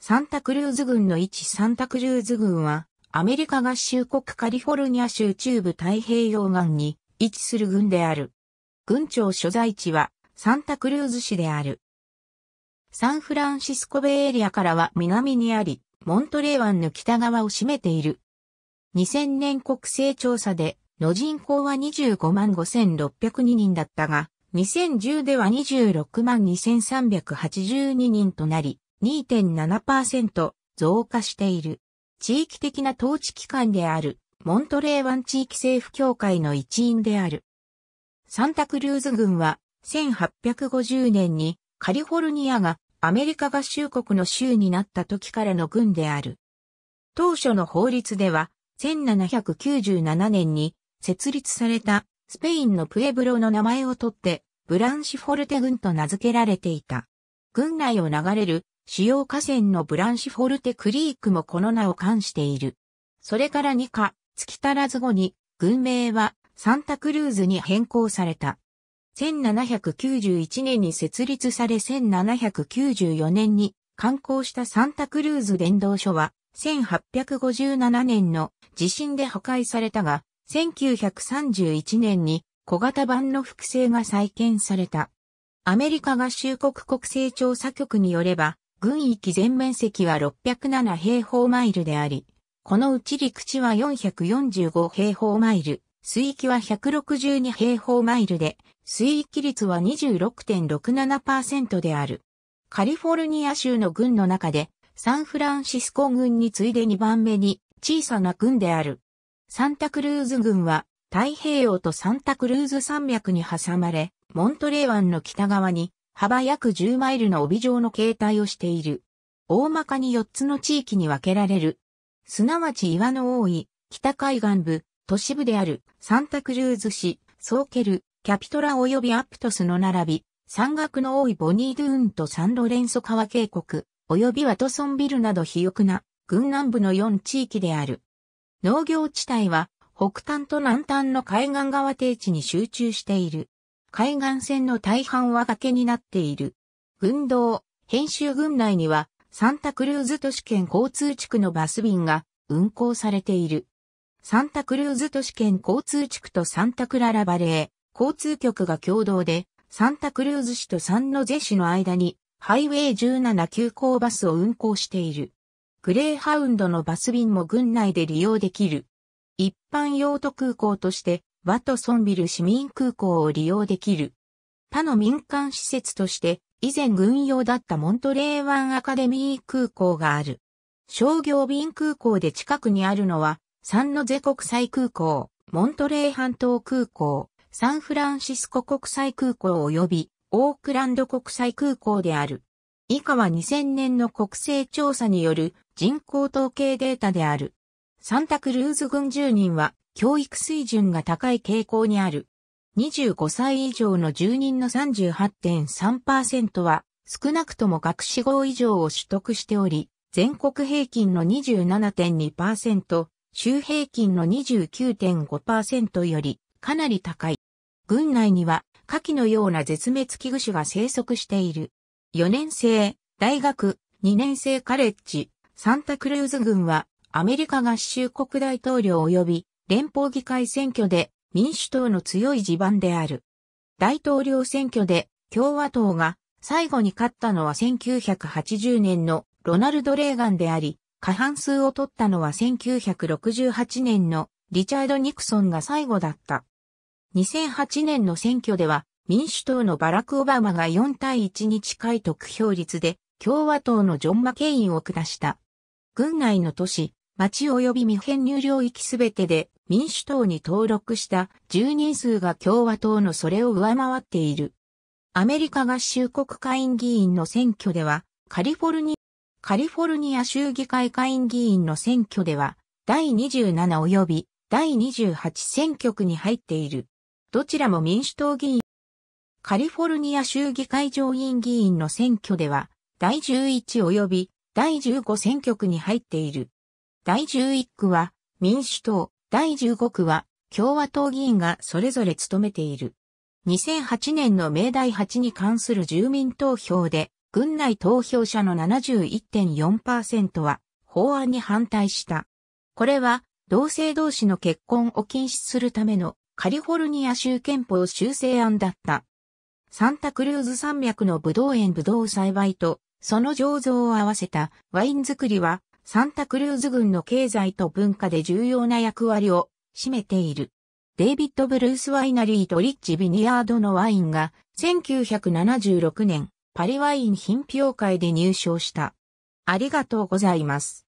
サンタクルーズ軍の位置サンタクルーズ軍は、アメリカ合衆国カリフォルニア州中部太平洋岸に位置する軍である。軍庁所在地はサンタクルーズ市である。サンフランシスコベイエリアからは南にあり、モントレー湾の北側を占めている。2000年国勢調査で、の人口は25万5602人だったが、2010では26万2382人となり、2.7%増加している。地域的な統治機関である、モントレー湾地域政府協会の一員である。サンタクルーズ軍は、1850年にカリフォルニアがアメリカ合衆国の州になった時からの軍である。当初の法律では、1797年に設立されたスペインのプエブロの名前を取って、ブランシフォルテ軍と名付けられていた。軍内を流れる主要河川のブランシフォルテクリークもこの名を冠している。それから2か、月足らず後に、軍名はサンタクルーズに変更された。1791年に設立され1794年に刊行したサンタクルーズ伝道書は、1857年の地震で破壊されたが、1931年に小型版の複製が再建された。アメリカ合衆国国勢調査局によれば、軍域全面積は607平方マイルであり、このうち陸地は445平方マイル、水域は162平方マイルで、水域率は26.67%である。カリフォルニア州の軍の中で、サンフランシスコ軍に次いで2番目に小さな軍である。サンタクルーズ軍は太平洋とサンタクルーズ山脈に挟まれ、モントレー湾の北側に幅約10マイルの帯状の形態をしている。大まかに4つの地域に分けられる。すなわち岩の多い、北海岸部、都市部である、サンタクルーズ市、ソーケル、キャピトラ及びアプトスの並び、山岳の多いボニードゥーンとサンロレンソ川渓谷、及びワトソンビルなど肥沃な、軍南部の4地域である。農業地帯は、北端と南端の海岸側低地に集中している。海岸線の大半は崖になっている。群道、編集群内には、サンタクルーズ都市圏交通地区のバス便が運行されている。サンタクルーズ都市圏交通地区とサンタクララバレー交通局が共同で、サンタクルーズ市とサンノゼ市の間に、ハイウェイ17急行バスを運行している。グレーハウンドのバス便も群内で利用できる。一般用途空港としてワトソンビル市民空港を利用できる。他の民間施設として、以前軍用だったモントレー湾アカデミー空港がある。商業便空港で近くにあるのは、サンノゼ国際空港、モントレー半島空港、サンフランシスコ国際空港及び、オークランド国際空港である。以下は2000年の国勢調査による人口統計データである。サンタクルーズ軍住人は教育水準が高い傾向にある。25歳以上の住人の38.3%は、少なくとも学士号以上を取得しており、全国平均の27.2%、州平均の29.5%よりかなり高い。軍内には、下記のような絶滅危惧種が生息している。4年生、大学、2年生カレッジ、サンタクルーズ軍は、アメリカ合衆国大統領及び連邦議会選挙で民主党の強い地盤である。大統領選挙で共和党が最後に勝ったのは1980年のロナルド・レーガンであり、過半数を取ったのは1968年のリチャード・ニクソンが最後だった。2008年の選挙では民主党のバラク・オバマが4対1に近い得票率で共和党のジョン・マケインを下した。軍内の都市、町及び未編入領域すべてで民主党に登録した10人数が共和党のそれを上回っている。アメリカ合衆国会院議員の選挙では、カリフォルニア、カリフォルニア州議会会院議員の選挙では、第27及び第28選挙区に入っている。どちらも民主党議員。カリフォルニア州議会上院議員の選挙では、第11及び第15選挙区に入っている。第11区は民主党、第15区は共和党議員がそれぞれ務めている。2008年の明大8に関する住民投票で、軍内投票者の71.4%は法案に反対した。これは同性同士の結婚を禁止するためのカリフォルニア州憲法修正案だった。サンタクルーズ山脈のブドウ園ブドウ栽培とその醸造を合わせたワイン作りはサンタクルーズ軍の経済と文化で重要な役割を占めている。デイビッド・ブルース・ワイナリーとリッチ・ビニヤードのワインが1976年パリワイン品評会で入賞した。ありがとうございます。